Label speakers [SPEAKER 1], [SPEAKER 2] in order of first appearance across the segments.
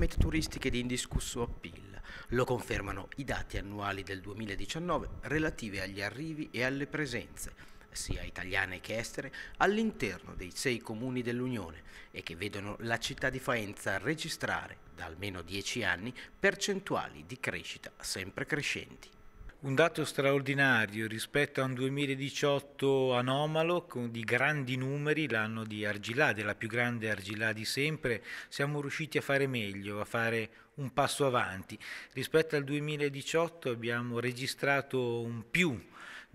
[SPEAKER 1] Mete turistiche di indiscusso appeal. Lo confermano i dati annuali del 2019 relative agli arrivi e alle presenze, sia italiane che estere, all'interno dei sei comuni dell'Unione e che vedono la città di Faenza registrare, da almeno dieci anni, percentuali di
[SPEAKER 2] crescita sempre crescenti. Un dato straordinario rispetto a un 2018 anomalo di grandi numeri, l'anno di Argilà, della più grande Argilà di sempre, siamo riusciti a fare meglio, a fare un passo avanti. Rispetto al 2018 abbiamo registrato un più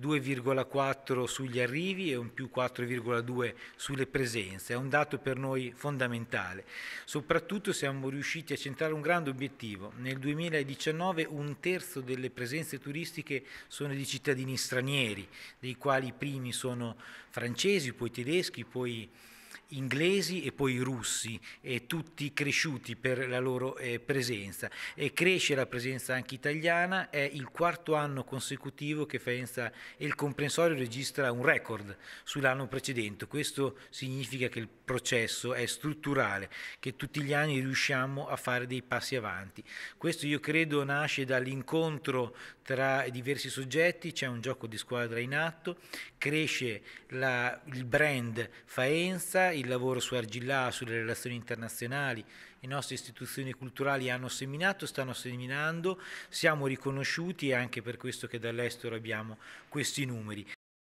[SPEAKER 2] 2,4 sugli arrivi e un più 4,2 sulle presenze. È un dato per noi fondamentale. Soprattutto siamo riusciti a centrare un grande obiettivo. Nel 2019 un terzo delle presenze turistiche sono di cittadini stranieri, dei quali i primi sono francesi, poi tedeschi, poi inglesi e poi russi, eh, tutti cresciuti per la loro eh, presenza. E cresce la presenza anche italiana, è il quarto anno consecutivo che Faenza e il comprensorio registra un record sull'anno precedente. Questo significa che il processo è strutturale, che tutti gli anni riusciamo a fare dei passi avanti. Questo io credo nasce dall'incontro tra diversi soggetti, c'è un gioco di squadra in atto, cresce la, il brand Faenza, il lavoro su Argillà, sulle relazioni internazionali, le nostre istituzioni culturali hanno seminato, stanno seminando, siamo riconosciuti e anche per questo che dall'estero abbiamo questi numeri.